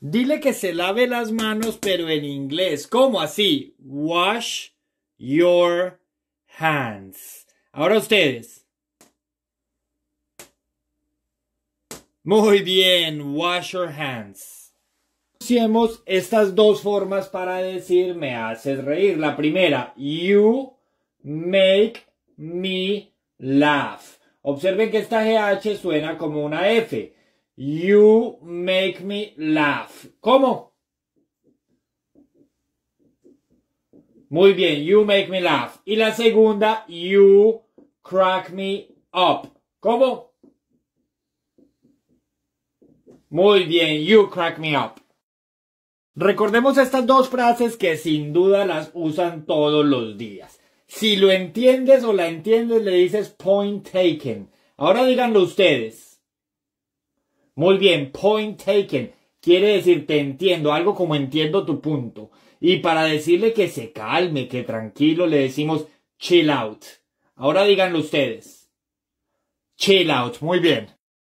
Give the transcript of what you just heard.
Dile que se lave las manos, pero en inglés. ¿Cómo así? Wash your hands. Ahora ustedes. Muy bien, wash your hands. Usemos estas dos formas para decir me haces reír. La primera, you make me laugh. Observen que esta GH suena como una F. You make me laugh. ¿Cómo? Muy bien, you make me laugh. Y la segunda, you crack me up. ¿Cómo? Muy bien, you crack me up. Recordemos estas dos frases que sin duda las usan todos los días. Si lo entiendes o la entiendes, le dices point taken. Ahora díganlo ustedes. Muy bien, point taken. Quiere decir te entiendo, algo como entiendo tu punto. Y para decirle que se calme, que tranquilo, le decimos chill out. Ahora díganlo ustedes. Chill out, muy bien.